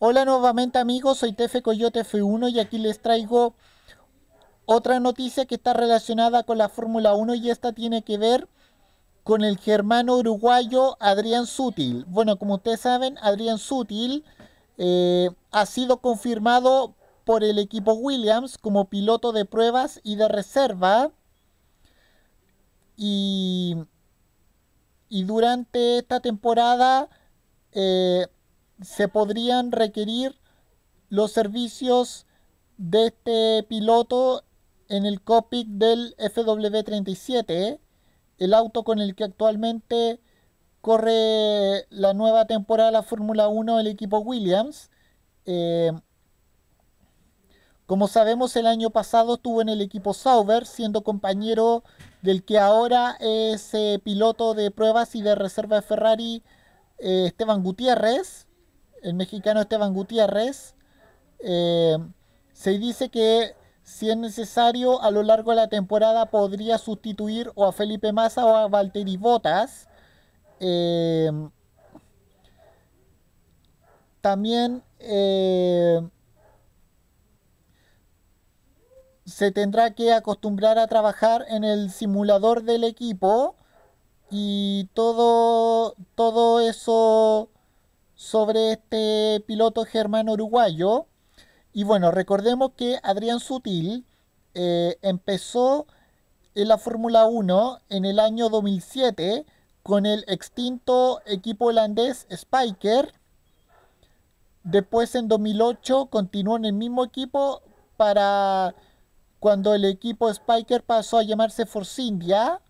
Hola nuevamente amigos, soy Tefe Coyote F1 y aquí les traigo otra noticia que está relacionada con la Fórmula 1 y esta tiene que ver con el germano uruguayo Adrián Sutil. Bueno, como ustedes saben, Adrián Sutil eh, ha sido confirmado por el equipo Williams como piloto de pruebas y de reserva. Y, durante esta temporada... Eh, se podrían requerir los servicios de este piloto en el copic del FW37, el auto con el que actualmente corre la nueva temporada de la Fórmula 1 el equipo Williams. Eh, como sabemos, el año pasado estuvo en el equipo Sauber, siendo compañero del que ahora es eh, piloto de pruebas y de reserva de Ferrari, eh, Esteban Gutiérrez el mexicano Esteban Gutiérrez, eh, se dice que si es necesario a lo largo de la temporada podría sustituir o a Felipe Massa o a Valtteri Botas. Eh, también eh, se tendrá que acostumbrar a trabajar en el simulador del equipo y todo, todo eso sobre este piloto germano uruguayo. Y bueno, recordemos que Adrián Sutil eh, empezó en la Fórmula 1 en el año 2007 con el extinto equipo holandés Spiker. Después en 2008 continuó en el mismo equipo para cuando el equipo Spiker pasó a llamarse Force India.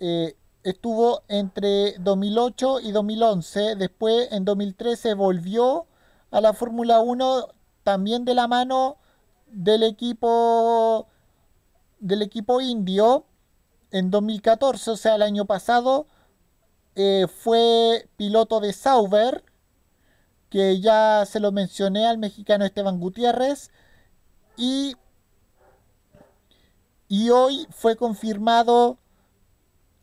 Eh, estuvo entre 2008 y 2011, después en 2013 volvió a la Fórmula 1 también de la mano del equipo del equipo indio en 2014, o sea, el año pasado eh, fue piloto de Sauber, que ya se lo mencioné al mexicano Esteban Gutiérrez, y, y hoy fue confirmado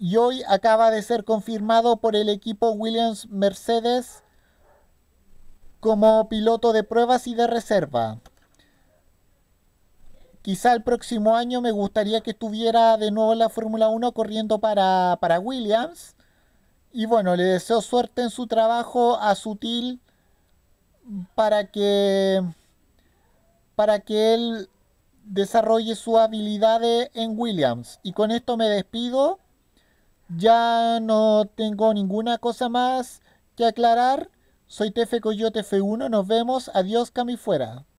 y hoy acaba de ser confirmado por el equipo Williams Mercedes como piloto de pruebas y de reserva. Quizá el próximo año me gustaría que estuviera de nuevo en la Fórmula 1 corriendo para, Williams. Y bueno, le deseo suerte en su trabajo a Sutil para que, para que él desarrolle sus habilidades en Williams. Y con esto me despido. Ya no tengo ninguna cosa más que aclarar. Soy Tefe Coyote F1. Nos vemos. Adiós, Cami Fuera.